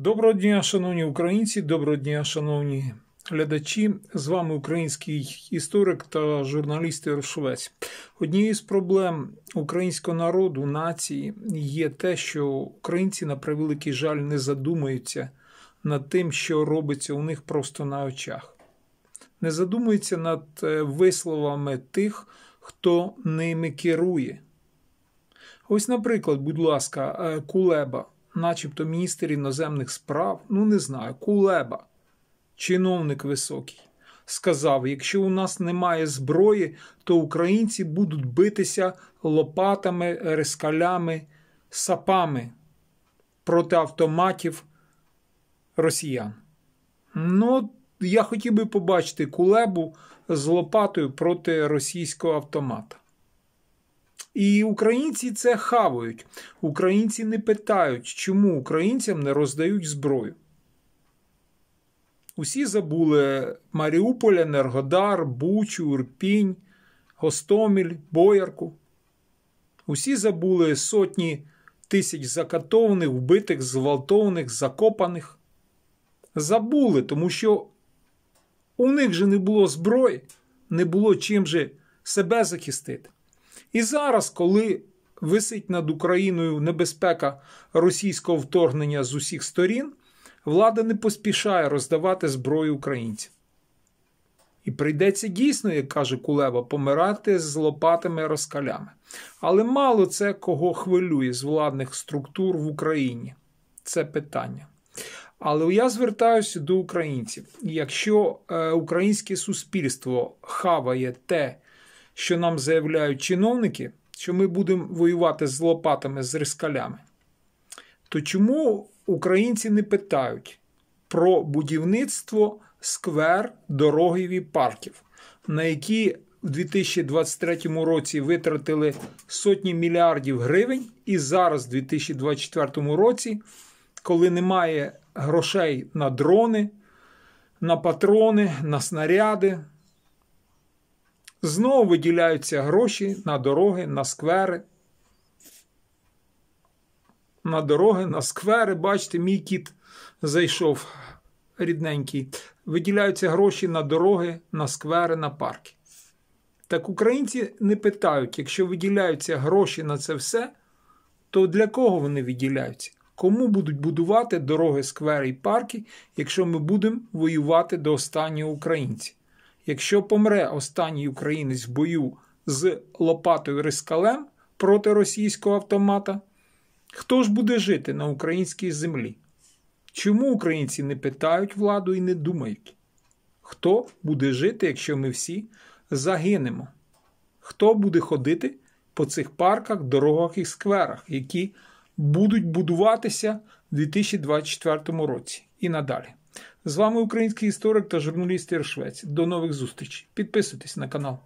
Доброго дня, шановні українці, доброго дня, шановні глядачі. З вами український історик та журналіст Єршовець. Однією з проблем українського народу, нації є те, що українці на превеликий жаль не задумуються над тим, що робиться у них просто на очах, не задумуються над е, висловами тих, хто ними керує. Ось, наприклад, будь ласка, е, Кулеба начебто міністр іноземних справ, ну не знаю, Кулеба, чиновник високий, сказав: якщо у нас немає зброї, то українці будуть битися лопатами, рискалями, сапами проти автоматів росіян. Ну, я хотів би побачити кулебу з лопатою проти російського автомата. І українці це хавають. Українці не питають, чому українцям не роздають зброю. Усі забули Маріуполь, Енергодар, Бучу, Урпінь, Гостоміль, Боярку. Усі забули сотні тисяч закатованих, вбитих, зґвалтованих, закопаних. Забули, тому що у них же не було зброї, не було чим же себе захистити. І зараз, коли висить над Україною небезпека російського вторгнення з усіх сторін, влада не поспішає роздавати зброю українцям. І прийдеться дійсно, як каже Кулеба, помирати з лопатами розкалями. Але мало це кого хвилює з владних структур в Україні. Це питання. Але я звертаюся до українців. Якщо е, українське суспільство хаває те, що нам заявляють чиновники, що ми будемо воювати з лопатами, з рискалями, то чому українці не питають про будівництво сквер, дорогів і парків, на які в 2023 році витратили сотні мільярдів гривень, і зараз, в 2024 році, коли немає грошей на дрони, на патрони, на снаряди, Знову виділяються гроші на дороги, на сквери. На дороги, на сквери, бачите, мій кіт зайшов рідненький. Виділяються гроші на дороги, на сквери, на парки. Так українці не питають, якщо виділяються гроші на це все, то для кого вони виділяються? Кому будуть будувати дороги, сквери і парки, якщо ми будемо воювати до останнього українця? Якщо помре останній українець в бою з Лопатою Рискалем проти російського автомата, хто ж буде жити на українській землі? Чому українці не питають владу і не думають? Хто буде жити, якщо ми всі загинемо? Хто буде ходити по цих парках, дорогах і скверах, які будуть будуватися в 2024 році і надалі? З вами український історик та журналіст Іршвець. До нових зустрічей. Підписуйтесь на канал.